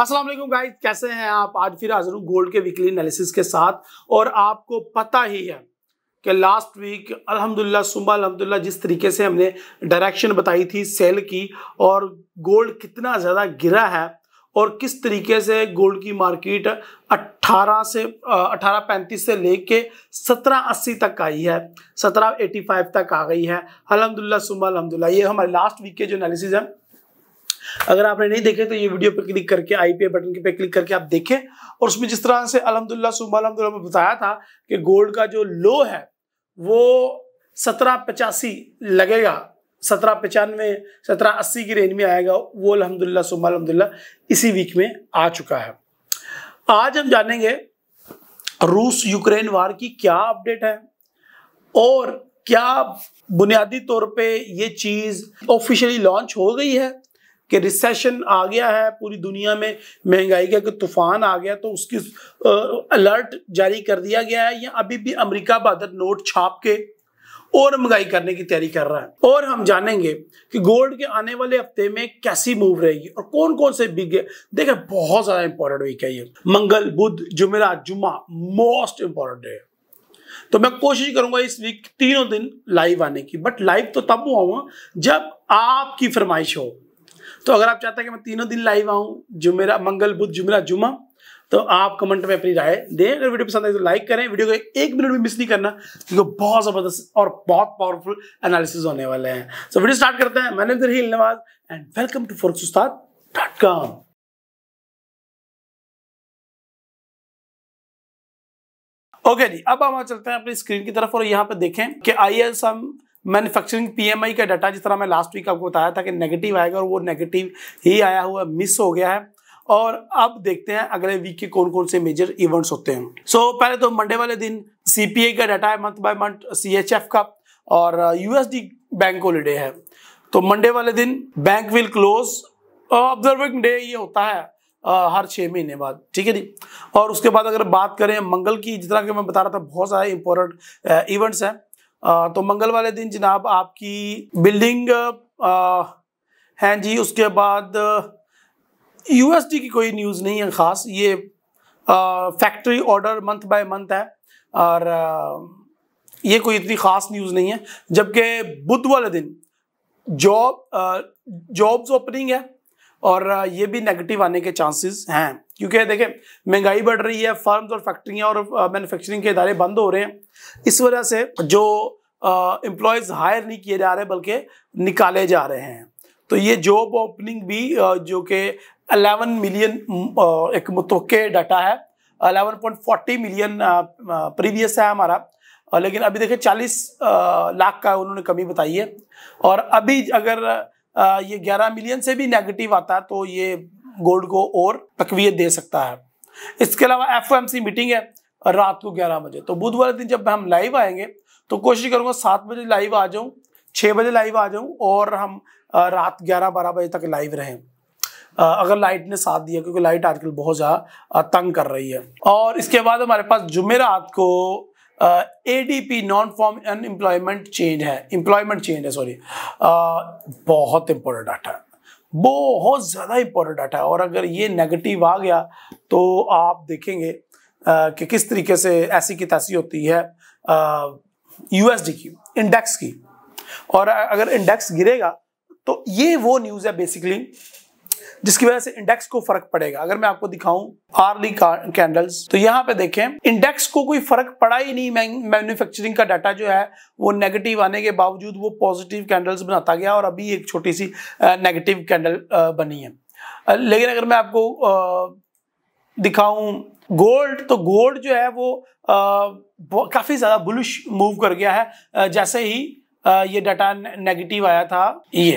अस्सलाम वालेकुम गाइस कैसे हैं आप आज फिर हाजिर हूँ गोल्ड के वीकली एनालिसिस के साथ और आपको पता ही है कि लास्ट वीक अल्हम्दुलिल्लाह सुबह अल्हम्दुलिल्लाह जिस तरीके से हमने डायरेक्शन बताई थी सेल की और गोल्ड कितना ज़्यादा गिरा है और किस तरीके से गोल्ड की मार्केट 18 से अठारह पैंतीस से लेके सत्रह अस्सी तक आई है सत्रह एटी फाइव तक आ गई है अलहमदिल्ला सुबह अलहमदिल्ला ये हमारे लास्ट वीक के जो एनालिसिस है अगर आपने नहीं देखे तो ये वीडियो पर क्लिक करके आईपीए बटन के पे क्लिक करके आप देखें और उसमें जिस तरह से अलहमदुल्ला सुबह अलहमदुल्ला में बताया था कि गोल्ड का जो लो है वो सत्रह पचासी लगेगा सत्रह पचानवे सत्रह अस्सी की रेंज में आएगा वो अलहमदिल्ला सुबह अलहमदिल्ला इसी वीक में आ चुका है आज हम जानेंगे रूस यूक्रेन वार की क्या अपडेट है और क्या बुनियादी तौर पे ये चीज़ ऑफिशियली लॉन्च हो गई है कि रिसेशन आ गया है पूरी दुनिया में महंगाई का तूफान आ गया तो उसकी अलर्ट जारी कर दिया गया है या अभी भी अमरीका बहादुर नोट छाप के और महंगाई करने की तैयारी कर रहा है और हम जानेंगे कि गोल्ड के आने वाले हफ्ते में कैसी मूव रहेगी और कौन कौन से बिग देखें बहुत ज्यादा इंपॉर्टेंट वीक है ये मंगल बुध जुमेरा जुमा मोस्ट इंपॉर्टेंट है तो मैं कोशिश करूंगा इस वीक तीनों दिन लाइव आने की बट लाइव तो तब हुआ जब आपकी फरमाइश हो तो अगर आप चाहते हैं कि मैं तीनों दिन लाइव आऊं जुमेरा मंगल बुध जुमेरा जुमा तो आप कमेंट में अपनी राय दें अगर वीडियो पसंद आए तो लाइक करें वीडियो को एक मिनट भी मिस नहीं करना क्योंकि बहुत ज़बरदस्त और बहुत पावरफुल एनालिसिस होने वाले हैं सो वीडियो स्टार्ट करते हैं मैंने इधर ही Nawaz and welcome to fork dot com okay जी अब हम चलते हैं अपनी स्क्रीन की तरफ और यहाँ पे देखें कि आइए हम मैन्युफैक्चरिंग पीएमआई का डाटा जिस तरह मैं लास्ट वीक आपको बताया था कि नेगेटिव आएगा और वो नेगेटिव ही आया हुआ मिस हो गया है और अब देखते हैं अगले वीक के कौन कौन से मेजर इवेंट्स होते हैं सो so, पहले तो मंडे वाले दिन सी का डाटा है मंथ बाय मंथ सी का और यूएसडी बैंक हॉलीडे है तो मंडे वाले दिन bank will close observing day ये होता है आ, uh, हर छः महीने बाद ठीक है जी और उसके बाद अगर बात करें मंगल की जितना कि मैं बता रहा था बहुत सारे इंपॉर्टेंट इवेंट्स uh, हैं तो मंगल वाले दिन जनाब आपकी बिल्डिंग हैं जी उसके बाद यूएसडी की कोई न्यूज़ नहीं है ख़ास ये factory order month by month है और ये कोई इतनी ख़ास न्यूज़ नहीं है जबकि बुध वाले दिन जॉब जॉब्स ओपनिंग है और ये भी नेगेटिव आने के चांसेस हैं क्योंकि देखें महंगाई बढ़ रही है फार्म्स और फैक्ट्रियाँ और मैन्युफैक्चरिंग के इदारे बंद हो रहे हैं इस वजह से जो एम्प्लॉयज़ हायर नहीं किए जा रहे बल्कि निकाले जा रहे हैं तो ये जॉब ओपनिंग भी जो कि 11 मिलियन एक मुतव डाटा है 11.40 मिलियन प्रीवियस है हमारा लेकिन अभी देखें 40 लाख का उन्होंने कमी बताई है और अभी अगर ये 11 मिलियन से भी नेगेटिव आता है तो ये गोल्ड को और तकवीत दे सकता है इसके अलावा एफ मीटिंग है रात को ग्यारह बजे तो बुधवार दिन जब हम लाइव आएंगे तो कोशिश करूँगा सात बजे लाइव आ जाऊँ छः बजे लाइव आ जाऊँ और हम रात ग्यारह बारह बजे तक लाइव रहें अगर लाइट ने साथ दिया क्योंकि लाइट आजकल बहुत ज़्यादा तंग कर रही है और इसके बाद हमारे पास जुमेरात को ADP non farm unemployment change है एम्प्लॉयमेंट चेंज है सॉरी uh, बहुत इंपॉर्टेंट डाटा है बहुत ज़्यादा इंपॉर्टेंट डाटा है और अगर ये नेगेटिव आ गया तो आप देखेंगे आ, uh, कि किस तरीके से ऐसी की तैसी होती है यूएसडी uh, की इंडेक्स की और अगर इंडेक्स गिरेगा तो ये वो न्यूज़ है बेसिकली जिसकी वजह से इंडेक्स को फर्क पड़ेगा अगर मैं आपको दिखाऊं आर्ली कैंडल्स तो यहाँ पे देखें इंडेक्स को कोई फर्क पड़ा ही नहीं मैन्युफैक्चरिंग का डाटा जो है वो नेगेटिव आने के बावजूद वो पॉजिटिव कैंडल्स बनाता गया और अभी एक छोटी सी नेगेटिव कैंडल बनी है लेकिन अगर मैं आपको दिखाऊं गोल्ड तो गोल्ड जो है वो काफ़ी ज़्यादा बुलिश मूव कर गया है जैसे ही ये डाटा नेगेटिव आया था ये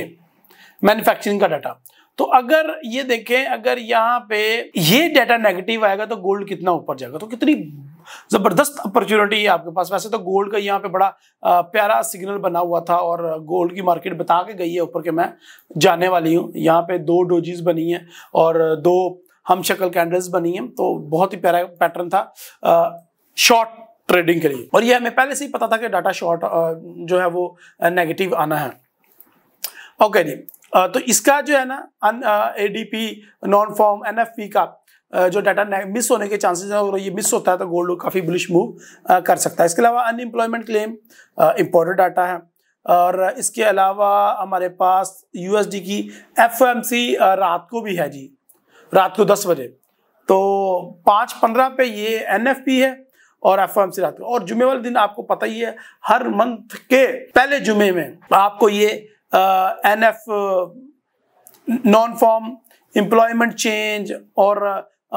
मैन्युफैक्चरिंग का डाटा तो अगर ये देखें अगर यहाँ पे ये डाटा नेगेटिव आएगा तो गोल्ड कितना ऊपर जाएगा तो कितनी जबरदस्त अपॉर्चुनिटी है आपके पास वैसे तो गोल्ड का यहाँ पे बड़ा प्यारा सिग्नल बना हुआ था और गोल्ड की मार्केट बता के गई है ऊपर के मैं जाने वाली हूँ यहाँ पे दो डोजीज बनी है और दो हम शक्ल कैंडल्स बनी है तो बहुत ही प्यारा पैटर्न था शॉर्ट ट्रेडिंग के लिए और यह हमें पहले से ही पता था कि डाटा शॉर्ट जो है वो नेगेटिव आना है ओके जी तो इसका जो है ना A D P non farm N F P का जो डाटा मिस होने के चांसेस है और ये मिस होता है तो गोल्ड काफ़ी बुलिश मूव कर सकता है इसके अलावा अनएम्प्लॉयमेंट क्लेम इम्पोर्टेड डाटा है और इसके अलावा हमारे पास यूएसडी की सी रात को भी है जी रात को दस बजे तो पाँच पंद्रह पे ये एनएफपी है और एफ एम सी रात को और जुमे वाले दिन आपको पता ही है हर मंथ के पहले जुमे में आपको ये N F non farm employment change और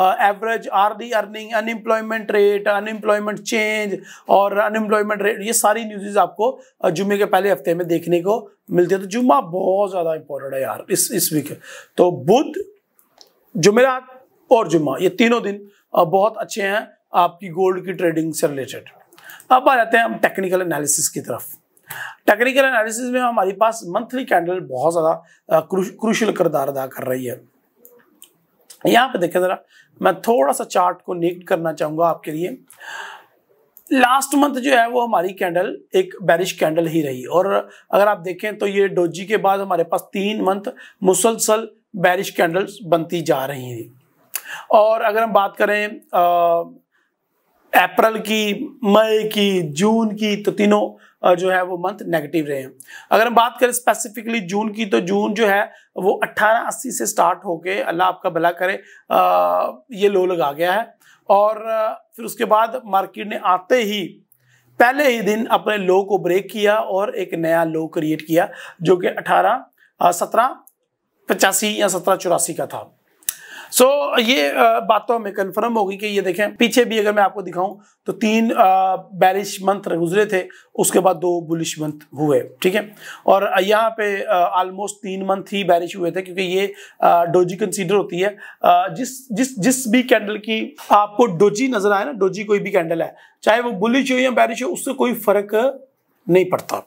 average hourly earning unemployment rate unemployment change और अनएम्प्लॉयमेंट रेट ये सारी न्यूज़ आपको uh, जुम्मे के पहले हफ्ते में देखने को मिलती है तो जुम्मा बहुत ज़्यादा इंपॉर्टेंट है यार इस इस वीक तो बुध जुमेरात और जुम्मा ये तीनों दिन uh, बहुत अच्छे हैं आपकी गोल्ड की ट्रेडिंग से रिलेटेड अब आ जाते हैं हम टेक्निकल एनालिसिस की तरफ टेक्निकल एनालिसिस में हमारे पास मंथली कैंडल बहुत ज़्यादा क्रूशल किरदार अदा कर रही है यहाँ पे देखें ज़रा मैं थोड़ा सा चार्ट को नेक्ट करना चाहूंगा आपके लिए लास्ट मंथ जो है वो हमारी कैंडल एक बैरिश कैंडल ही रही और अगर आप देखें तो ये डोजी के बाद हमारे पास तीन मंथ मुसलसल बैरिश कैंडल्स बनती जा रही थी और अगर हम बात करें आ, अप्रैल की मई की जून की तो तीनों जो है वो मंथ नेगेटिव रहे हैं अगर हम बात करें स्पेसिफिकली जून की तो जून जो है वो 1880 से स्टार्ट होके अल्लाह आपका भला करे आ, ये लो लगा गया है और फिर उसके बाद मार्केट ने आते ही पहले ही दिन अपने लो को ब्रेक किया और एक नया लो क्रिएट किया जो कि अठारह सत्रह पचासी या सत्रह चौरासी का था सो so, ये बात तो हमें कन्फर्म होगी कि ये देखें पीछे भी अगर मैं आपको दिखाऊं तो तीन बैरिश मंथ गुजरे थे उसके बाद दो बुलिश मंथ हुए ठीक है और यहाँ पे ऑलमोस्ट तीन मंथ ही बैरिश हुए थे क्योंकि ये डोजी कंसीडर होती है जिस जिस जिस भी कैंडल की आपको डोजी नजर आए ना डोजी कोई भी कैंडल है चाहे वो बुलिश हो या बैरिश हो उससे कोई फर्क नहीं पड़ता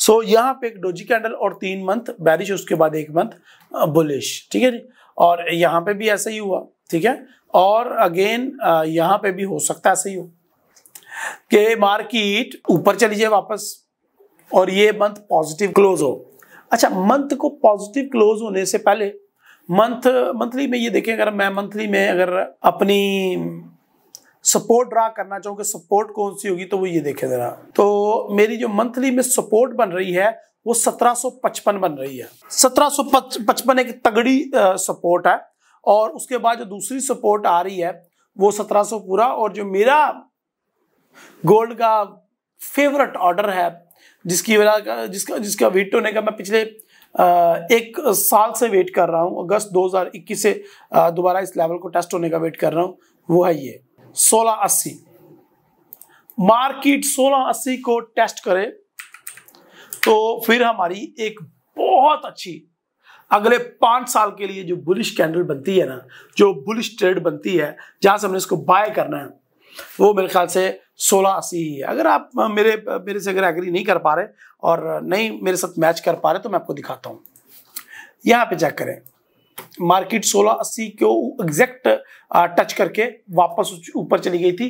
सो so, यहाँ पे एक डोजी कैंडल और तीन मंथ बैरिश उसके बाद एक मंथ बुलिश ठीक है जी और यहाँ पे भी ऐसा ही हुआ ठीक है और अगेन यहाँ पे भी हो सकता है ऐसा ही हो कि मार्केट ऊपर चली जाए वापस और ये मंथ पॉजिटिव क्लोज हो अच्छा मंथ को पॉजिटिव क्लोज होने से पहले मंथ मंथली में ये देखें अगर मैं मंथली में अगर अपनी सपोर्ट ड्रा करना चाहूँ कि सपोर्ट कौन सी होगी तो वो ये देखें ज़रा तो मेरी जो मंथली में सपोर्ट बन रही है वो 1755 बन रही है 1755 एक तगड़ी सपोर्ट है और उसके बाद जो दूसरी सपोर्ट आ रही है वो 1700 पूरा और जो मेरा गोल्ड का फेवरेट ऑर्डर है जिसकी वजह जिसका जिसका वेट होने का मैं पिछले एक साल से वेट कर रहा हूँ अगस्त 2021 से दोबारा इस लेवल को टेस्ट होने का वेट कर रहा हूँ वो है ये सोलह मार्केट सोलह को टेस्ट करे तो फिर हमारी एक बहुत अच्छी अगले पांच साल के लिए जो बुलिश कैंडल बनती है ना जो बुलिश ट्रेड बनती है जहां से हमने इसको बाय करना है वो मेरे ख्याल से सोलह अस्सी ही है अगर आप मेरे मेरे से अगर एग्री नहीं कर पा रहे और नहीं मेरे साथ मैच कर पा रहे तो मैं आपको दिखाता हूँ यहाँ पे चेक करें मार्केट सोलह अस्सी को एग्जैक्ट टच करके वापस ऊपर चली गई थी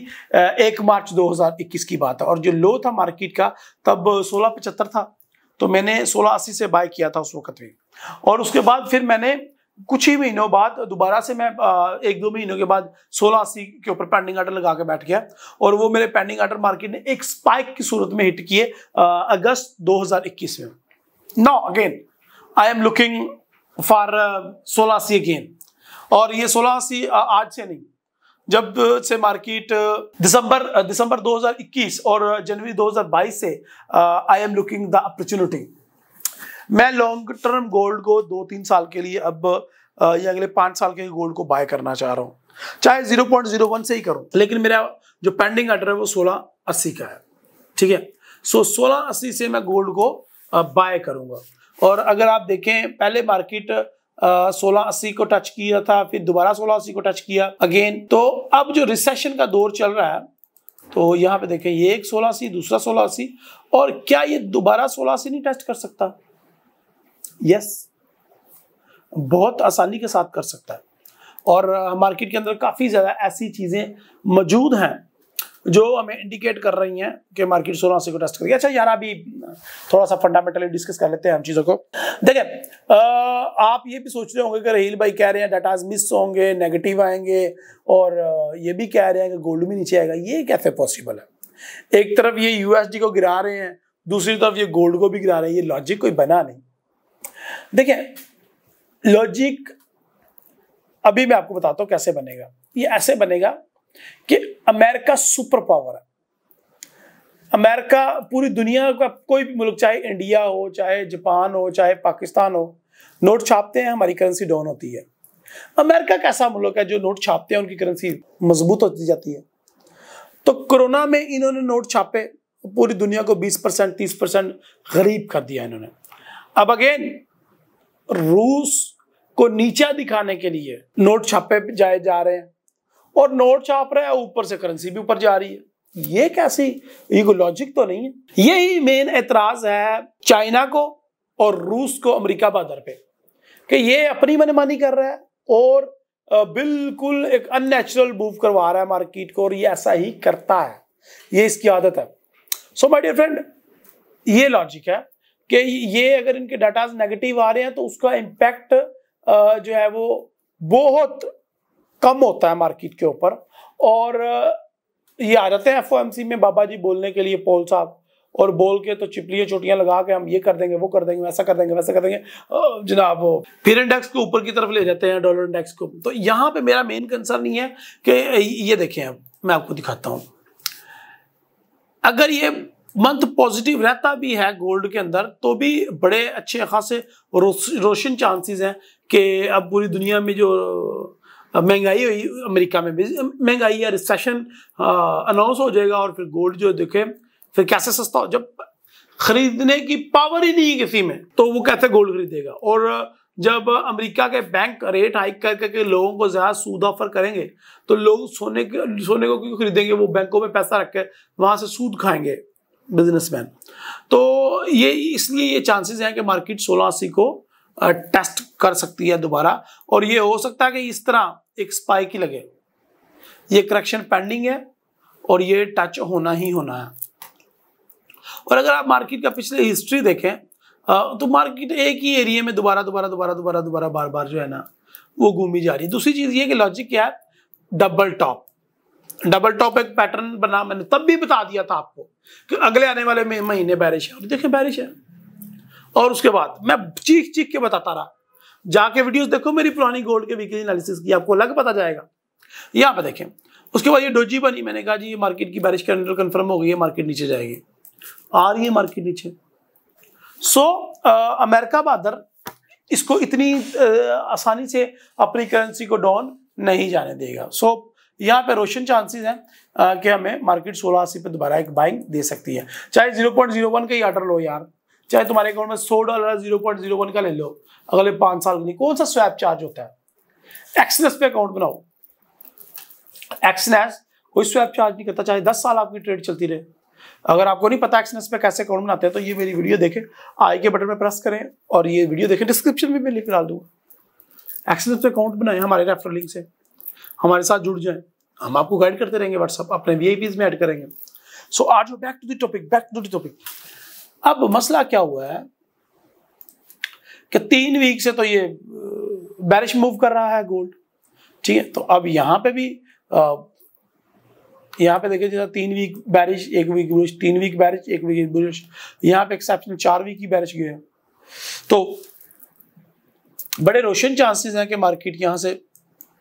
एक मार्च 2021 की बात है और जो लो था मार्केट का तब सोलह पचहत्तर था तो मैंने सोलह अस्सी से बाय किया था उस वक्त भी और उसके बाद फिर मैंने कुछ ही महीनों बाद दोबारा से मैं एक दो महीनों के बाद सोलह अस्सी के ऊपर पेंडिंग आर्डर लगा के बैठ गया और वो मेरे पेंडिंग आर्डर मार्केट ने एक स्पाइक की सूरत में हिट किए अगस्त 2021 में now again I am looking for सोलह अस्सी अगेन और ये सोलह अस्सी आज से नहीं जब से मार्केट दिसंबर दिसंबर 2021 और जनवरी 2022 से I am looking the opportunity मैं लॉन्ग टर्म गोल्ड को दो तीन साल के लिए अब या अगले पांच साल के गोल्ड को बाय करना चाह रहा हूँ चाहे जीरो पॉइंट जीरो वन से ही करूँ लेकिन मेरा जो पेंडिंग ऑर्डर है वो सोलह अस्सी का है ठीक है सो सोलह अस्सी से मैं गोल्ड को बाय करूंगा और अगर आप देखें पहले मार्केट सोलह अस्सी को टच किया था फिर दोबारा सोलह अस्सी को टच किया अगेन तो अब जो रिसेशन का दौर चल रहा है तो यहाँ पे देखें ये एक सोलह अस्सी दूसरा सोलह अस्सी और क्या ये दोबारा सोलह अस्सी नहीं टच कर सकता यस बहुत आसानी के साथ कर सकता है और मार्केट के अंदर काफ़ी ज़्यादा ऐसी चीज़ें मौजूद हैं जो हमें इंडिकेट कर रही हैं कि मार्केट सोलह सौ को टेस्ट करेगी अच्छा यार अभी थोड़ा सा फंडामेंटली डिस्कस कर लेते हैं हम चीज़ों को देखें आप ये भी सोच रहे होंगे कि रहील भाई कह रहे हैं डाटाज मिस होंगे नेगेटिव आएंगे और ये भी कह रहे हैं कि गोल्ड भी नीचे आएगा ये कैसे पॉसिबल है एक तरफ ये यूएसडी को गिरा रहे हैं दूसरी तरफ ये गोल्ड को भी गिरा रहे हैं ये लॉजिक कोई बना नहीं देखें लॉजिक अभी मैं आपको बताता हूँ कैसे बनेगा ये ऐसे बनेगा कि अमेरिका सुपर पावर है अमेरिका पूरी दुनिया का कोई भी मुल्क चाहे इंडिया हो चाहे जापान हो चाहे पाकिस्तान हो नोट छापते हैं हमारी करेंसी डाउन होती है अमेरिका कैसा ऐसा मुल्क है जो नोट छापते हैं उनकी करेंसी मजबूत होती जाती है तो कोरोना में इन्होंने नोट छापे पूरी दुनिया को 20 परसेंट तीस परसेंट गरीब कर दिया इन्होंने अब अगेन रूस को नीचा दिखाने के लिए नोट छापे जाए जा रहे हैं और नोट छाप रहा है ऊपर से करेंसी भी ऊपर जा रही है ये कैसी ये कोई लॉजिक तो नहीं है यही मेन एतराज है चाइना को और रूस को अमरीका बदर पे कि ये अपनी मनमानी कर रहा है और बिल्कुल एक अननेचुरल मूव करवा रहा है मार्केट को और ये ऐसा ही करता है ये इसकी आदत है सो माय डियर फ्रेंड ये लॉजिक है कि ये अगर इनके डाटाज नेगेटिव आ रहे हैं तो उसका इम्पैक्ट जो है वो बहुत कम होता है मार्केट के ऊपर और ये आ जाते हैं एफ में बाबा जी बोलने के लिए पोल साहब और बोल के तो चिपलियाँ चोटियाँ लगा के हम ये कर देंगे वो कर देंगे वैसा कर देंगे वैसा कर देंगे जनाब फिर इंडेक्स को ऊपर की तरफ ले जाते हैं डॉलर इंडेक्स को तो यहाँ पे मेरा मेन कंसर्न ये है कि ये देखें मैं आपको दिखाता हूँ अगर ये मंथ पॉजिटिव रहता भी है गोल्ड के अंदर तो भी बड़े अच्छे खासे रोशन चांसेस हैं कि अब पूरी दुनिया में जो महंगाई हुई अमेरिका में भी महंगाई या रिसेशन अनाउंस हो जाएगा और फिर गोल्ड जो देखे फिर कैसे सस्ता हो जब खरीदने की पावर ही नहीं किसी में तो वो कैसे गोल्ड खरीदेगा और जब अमेरिका के बैंक रेट हाइक कर करके लोगों को ज़्यादा सूद ऑफर करेंगे तो लोग सोने के सोने को क्यों खरीदेंगे वो बैंकों में पैसा रख के वहाँ से सूद खाएंगे बिजनेसमैन तो ये इसलिए ये चांसेस हैं कि मार्केट सोलह अस्सी को टेस्ट कर सकती है दोबारा और ये हो सकता है कि इस तरह एक स्पाइक ही लगे ये करेक्शन पेंडिंग है और ये टच होना ही होना है और अगर आप मार्केट का पिछले हिस्ट्री देखें तो मार्केट एक ही एरिया में दोबारा दोबारा दोबारा दोबारा दोबारा बार बार जो है ना वो घूमी जा रही है दूसरी चीज़ ये कि लॉजिक क्या है डबल टॉप डबल टॉप एक पैटर्न बना मैंने तब भी बता दिया था आपको कि अगले आने वाले महीने बारिश है और देखें बारिश है और उसके बाद मैं चीख चीख के बताता रहा जाके वीडियोस देखो मेरी पुरानी गोल्ड के वीकली एनालिसिस की आपको अलग पता जाएगा यहाँ पर देखें उसके बाद ये डोजी बनी मैंने कहा जी ये मार्केट की बारिश के अंडर कन्फर्म हो गई है मार्केट नीचे जाएगी आ रही है मार्केट नीचे सो अमेरिका बादर इसको इतनी uh, आसानी से अपनी करेंसी को डाउन नहीं जाने देगा सो so, यहाँ पे रोशन चांसेस हैं कि हमें मार्केट सोलह अस्सी पर दोबारा एक बाइंग दे सकती है चाहे जीरो पॉइंट जीरो वन का ही ऑर्डर लो यार चाहे तुम्हारे अकाउंट में सौ dollar zero point zero one का ले लो अगले पांच साल के लिए कौन सा स्वैप चार्ज होता है एक्सनेस पे अकाउंट बनाओ एक्सनेस कोई स्वैप चार्ज नहीं करता चाहे दस साल आपकी ट्रेड चलती रहे अगर आपको नहीं पता एक्सनेस पे कैसे अकाउंट बनाते हैं तो ये मेरी वीडियो देखें आई के बटन पर प्रेस करें और ये वीडियो देखें डिस्क्रिप्शन में मैं लिंक डाल दूंगा एक्सनेस पे अकाउंट बनाए हमारे रेफर लिंक से हमारे साथ जुड़ जाएं हम आपको गाइड करते रहेंगे व्हाट्सअप अपने वी में ऐड करेंगे सो आर जो back to topic back to topic अब मसला क्या हुआ है कि तीन वीक से तो ये बैरिश मूव कर रहा है गोल्ड ठीक है तो अब यहां पे भी आ, यहाँ पे देखिए जैसा तीन वीक बैरिश एक वीक बुलिश तीन वीक बैरिश एक वीक बुलिश यहाँ पे एक्सेप्शन चार वीक की बैरिश गए तो बड़े रोशन चांसेस हैं कि मार्केट यहां से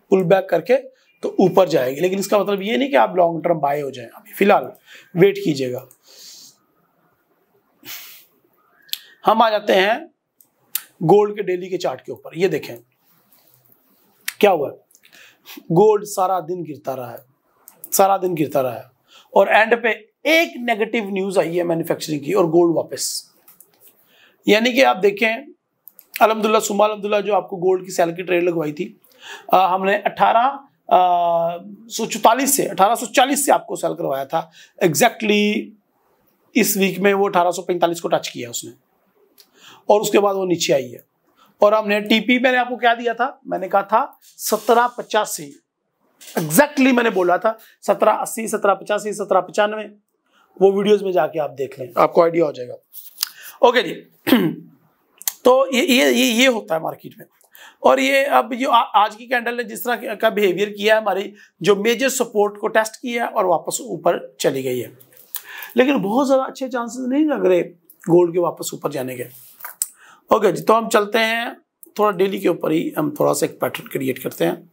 पुल बैक करके तो ऊपर जाएंगे लेकिन इसका मतलब ये नहीं कि आप लॉन्ग टर्म बाय हो जाए अभी फिलहाल वेट कीजिएगा हम आ जाते हैं गोल्ड के डेली के चार्ट के ऊपर ये देखें क्या हुआ गोल्ड सारा दिन गिरता रहा है सारा दिन गिरता रहा है और एंड पे एक नेगेटिव न्यूज आई है मैन्युफैक्चरिंग की और गोल्ड वापस यानी कि आप देखें अलहमदुल्ला सुमा अलहमदुल्ला जो आपको गोल्ड की सेल की ट्रेड लगवाई थी आ, हमने 18 सौ चौतालीस से 1840 से आपको सेल करवाया था एग्जैक्टली exactly इस वीक में वो 1845 को टच किया उसने और उसके बाद वो नीचे आई है और हमने टीपी मैंने आपको क्या दिया था मैंने कहा था सत्रह पचासी एग्जैक्टली एग्जैक्टली मैंने बोला था सत्रह अस्सी सत्रह पचासी सत्रह पचानवे वो वीडियोस में जाके आप देख लें आपको आइडिया हो जाएगा ओके जी तो ये ये ये होता है मार्केट में और ये अब जो आज की कैंडल ने जिस तरह का बिहेवियर किया हमारी जो मेजर सपोर्ट को टेस्ट किया और वापस ऊपर चली गई है लेकिन बहुत ज़्यादा अच्छे चांसेस नहीं लग रहे गोल्ड के वापस ऊपर जाने के ओके जी तो हम चलते हैं थोड़ा डेली के ऊपर ही हम थोड़ा सा एक पैटर्न क्रिएट करते हैं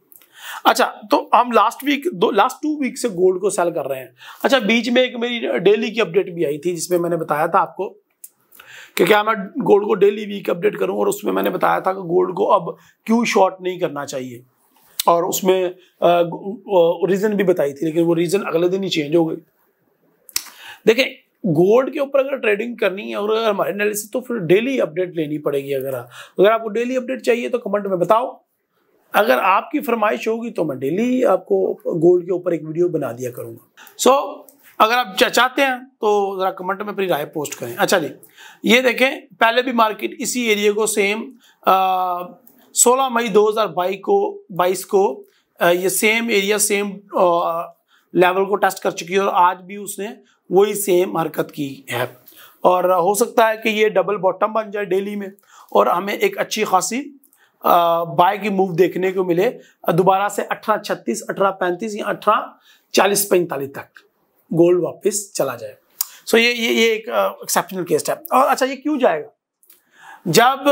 अच्छा तो हम लास्ट वीक दो लास्ट टू वीक से गोल्ड को सेल कर रहे हैं अच्छा बीच में एक मेरी डेली की अपडेट भी आई थी जिसमें मैंने बताया था आपको कि क्या मैं गोल्ड को डेली वीक अपडेट करूं और उसमें मैंने बताया था कि गोल्ड को अब क्यों शॉर्ट नहीं करना चाहिए और उसमें रीज़न भी बताई थी लेकिन वो रीज़न अगले दिन ही चेंज हो गई देखें गोल्ड के ऊपर अगर ट्रेडिंग करनी है और अगर हमारे एनालिसिस तो फिर डेली अपडेट लेनी पड़ेगी अगर अगर आपको डेली अपडेट चाहिए तो कमेंट में बताओ अगर आपकी फरमाइश होगी तो मैं डेली आपको गोल्ड के ऊपर एक वीडियो बना दिया करूंगा सो so, अगर आप चाहते हैं तो ज़रा कमेंट में अपनी राय पोस्ट करें अच्छा जी ये देखें पहले भी मार्केट इसी एरिया को सेम सोलह मई 2022 को बाईस को आ, ये सेम एरिया सेम आ, लेवल को टेस्ट कर चुकी है और आज भी उसने वही सेम हरकत की है और हो सकता है कि ये डबल बॉटम बन जाए डेली में और हमें एक अच्छी खासी बाय की मूव देखने को मिले दोबारा से अठारह छत्तीस अठारह पैंतीस या अठारह चालीस पैंतालीस तक गोल्ड वापस चला जाए सो so, ये ये ये एक एक्सेप्शनल केस है और अच्छा ये क्यों जाएगा जब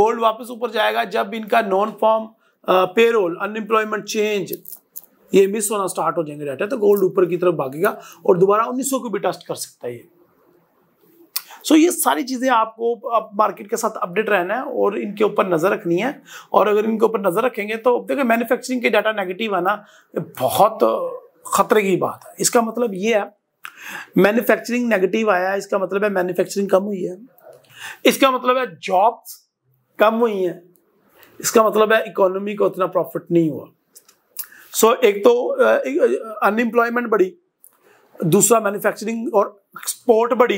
गोल्ड वापस ऊपर जाएगा जब इनका non farm payroll unemployment change ये मिस होना स्टार्ट हो जाएंगे डाटा तो गोल्ड ऊपर की तरफ भागेगा और दोबारा 1900 को भी टेस्ट कर सकता है ये सो so, ये सारी चीज़ें आपको आप मार्केट के साथ अपडेट रहना है और इनके ऊपर नज़र रखनी है और अगर इनके ऊपर नज़र रखेंगे तो देखो मैन्युफैक्चरिंग के डाटा नेगेटिव आना बहुत खतरे की बात है इसका मतलब ये है मैन्युफैक्चरिंग नेगेटिव आया इसका मतलब है मैन्युफैक्चरिंग कम हुई है इसका मतलब है जॉब्स कम हुई हैं इसका मतलब है इकोनॉमी को उतना प्रॉफिट नहीं हुआ सो so, एक तो अनएम्प्लॉयमेंट बढ़ी दूसरा मैन्युफैक्चरिंग और एक्सपोर्ट बढ़ी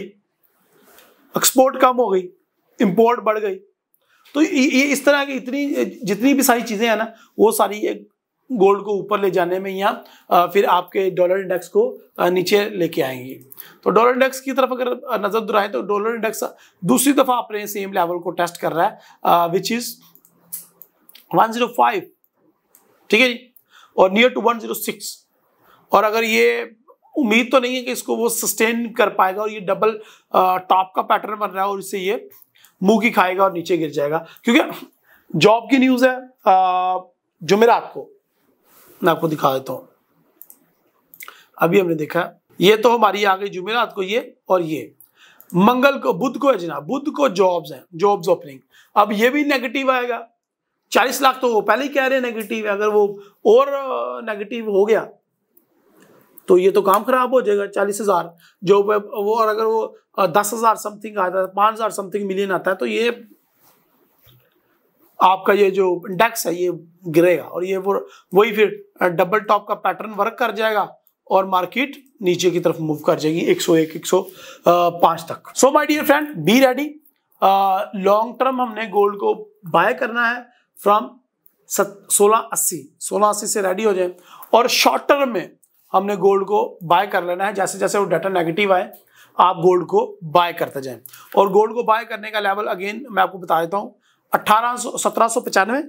एक्सपोर्ट कम हो गई इम्पोर्ट बढ़ गई तो ये इस तरह की इतनी जितनी भी सारी चीज़ें हैं ना वो सारी एक गोल्ड को ऊपर ले जाने में या फिर आपके डॉलर इंडेक्स को नीचे लेके आएंगे तो डॉलर इंडेक्स की तरफ अगर नज़र दुराए तो डॉलर इंडेक्स दूसरी दफ़ा अपने सेम लेवल को टेस्ट कर रहा है विच इज़ 105 ठीक है जी और नियर टू 106 और अगर ये उम्मीद तो नहीं है कि इसको वो सस्टेन कर पाएगा और ये डबल टॉप का पैटर्न बन रहा है और इससे ये मुंह की खाएगा और नीचे गिर जाएगा क्योंकि जॉब की न्यूज़ है जुमेरात को मैं आपको दिखा देता हूँ अभी हमने देखा ये तो हमारी आ गई जुमेरात को ये और ये मंगल को बुद्ध को है जनाब बुद्ध को जॉब्स हैं जॉब्स ओपनिंग अब ये भी नेगेटिव आएगा चालीस लाख तो वो पहले ही कह रहे हैं नेगेटिव अगर वो और नेगेटिव हो गया तो ये तो काम खराब हो जाएगा चालीस हजार जो वो और अगर वो दस हजार समथिंग आता है पाँच हजार समथिंग मिलियन आता है तो ये आपका ये जो इंडेक्स है ये गिरेगा और ये वो वही फिर डबल टॉप का पैटर्न वर्क कर जाएगा और मार्केट नीचे की तरफ मूव कर जाएगी 101 105 तक so my dear friend be ready long term हमने गोल्ड को बाय करना है फ्रॉम सोलह अस्सी सोलह अस्सी से रेडी हो जाए और शॉर्ट टर्म में हमने गोल्ड को बाय कर लेना है जैसे जैसे वो डाटा नेगेटिव आए आप गोल्ड को बाय करते जाएं और गोल्ड को बाय करने का लेवल अगेन मैं आपको बता देता हूँ अट्ठारह सत्रह सौ पचानवे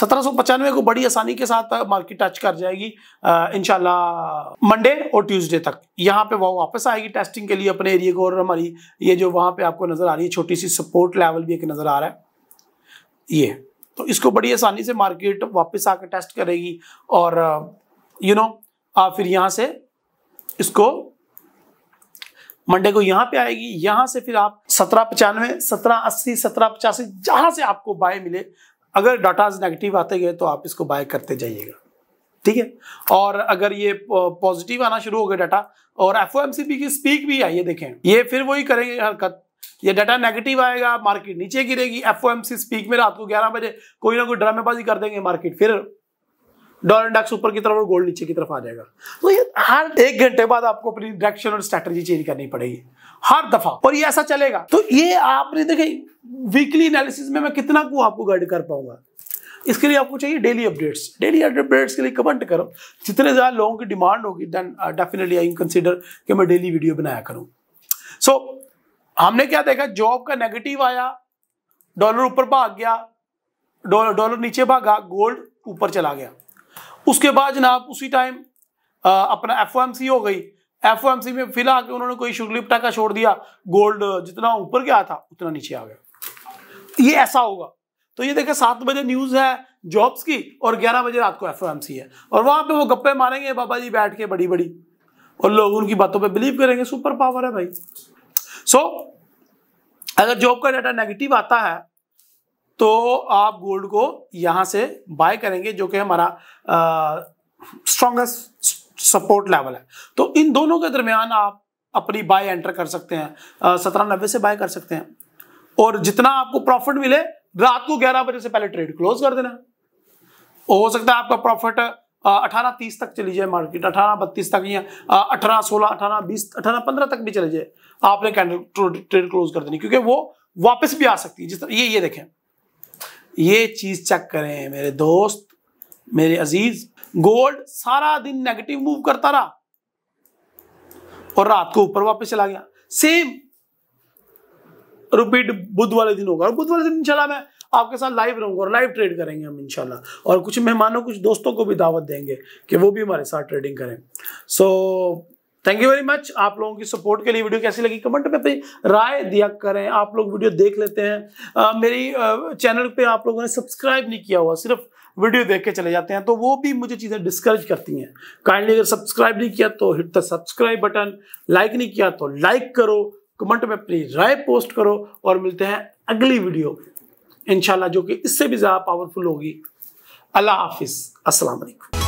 सत्रह सौ पचानवे को बड़ी आसानी के साथ मार्केट टच कर जाएगी इनशाला मंडे और ट्यूसडे तक यहाँ पे वह वापस आएगी टेस्टिंग के लिए अपने एरिया को और हमारी ये जो वहाँ पे आपको नज़र आ रही है छोटी सी सपोर्ट लेवल भी एक नज़र आ रहा है ये तो इसको बड़ी आसानी से मार्केट वापस आकर टेस्ट करेगी और यू नो आप फिर यहाँ से इसको मंडे को यहाँ पे आएगी यहाँ से फिर आप सत्रह पचानवे सत्रह अस्सी सत्रह पचासी जहाँ से आपको बाय मिले अगर डाटाज नेगेटिव आते गए तो आप इसको बाय करते जाइएगा ठीक है और अगर ये पॉजिटिव आना शुरू हो गया डाटा और एफ की स्पीक भी आई है देखें ये फिर वही करेंगे हरकत ये डाटा नेगेटिव आएगा मार्केट नीचे गिरेगी एफ स्पीक में रात को ग्यारह बजे कोई ना कोई ड्रामेबाजी कर देंगे मार्केट फिर डॉलर इंडेक्स ऊपर की तरफ और गोल्ड नीचे की तरफ आ जाएगा तो ये हर एक घंटे बाद आपको अपनी डायरेक्शन और स्ट्रेटजी चेंज करनी पड़ेगी हर दफा और ये ऐसा चलेगा तो ये आपने देखे वीकली एनालिसिस में मैं कितना को आपको गाइड कर पाऊंगा इसके लिए आपको चाहिए डेली अपडेट्स डेली अपडेट्स के लिए कमेंट करो जितने ज़्यादा लोगों की डिमांड होगी देन डेफिनेटली आई कंसिडर कि मैं डेली वीडियो बनाया करूं सो so, हमने क्या देखा जॉब का नेगेटिव आया डॉलर ऊपर भाग गया डॉलर नीचे भागा गोल्ड ऊपर चला गया उसके बाद जनाब उसी टाइम अपना एफ हो गई एफ में फिर आके उन्होंने कोई शुक्लिप का छोड़ दिया गोल्ड जितना ऊपर गया था उतना नीचे आ गया ये ऐसा होगा तो ये देखे सात बजे न्यूज है जॉब्स की और ग्यारह बजे रात को एफ है और वहां पे वो गप्पे मारेंगे बाबा जी बैठ के बड़ी बड़ी और लोग उनकी बातों पे बिलीव करेंगे सुपर पावर है भाई सो so, अगर जॉब का डाटा नेगेटिव आता है तो आप गोल्ड को यहां से बाय करेंगे जो कि हमारा स्ट्रॉन्गेस्ट सपोर्ट लेवल है तो इन दोनों के दरमियान आप अपनी बाय एंटर कर सकते हैं सत्रह नब्बे से बाय कर सकते हैं और जितना आपको प्रॉफिट मिले रात को ग्यारह बजे से पहले ट्रेड क्लोज कर देना हो सकता है आपका प्रॉफिट अठारह तीस तक चली जाए मार्केट अठारह बत्तीस तक या अठारह सोलह अठारह बीस अठारह पंद्रह तक भी चले जाए आपने कैंडल ट्रेड क्लोज कर देनी क्योंकि वो वापस भी आ सकती है जिस तरह ये ये देखें ये चीज़ चेक करें मेरे दोस्त मेरे अजीज गोल्ड सारा दिन नेगेटिव मूव करता रहा और रात को ऊपर वापस चला गया सेम रिपीट बुध वाले दिन होगा और बुध वाले दिन इंशाल्लाह मैं आपके साथ लाइव रहूंगा और लाइव ट्रेड करेंगे हम इंशाल्लाह और कुछ मेहमानों कुछ दोस्तों को भी दावत देंगे कि वो भी हमारे साथ ट्रेडिंग करें so so, thank you very much आप लोगों की सपोर्ट के लिए वीडियो कैसी लगी कमेंट में अपनी राय दिया करें आप लोग वीडियो देख लेते हैं आ, मेरी आ, चैनल पे आप लोगों ने सब्सक्राइब नहीं किया हुआ सिर्फ वीडियो देख के चले जाते हैं तो वो भी मुझे चीज़ें डिस्करेज करती हैं काइंडली अगर सब्सक्राइब नहीं किया तो hit the subscribe button like नहीं किया तो लाइक करो कमेंट में अपनी राय पोस्ट करो और मिलते हैं अगली वीडियो इनशाला जो कि इससे भी ज़्यादा पावरफुल होगी अल्लाह हाफिज़ असलकम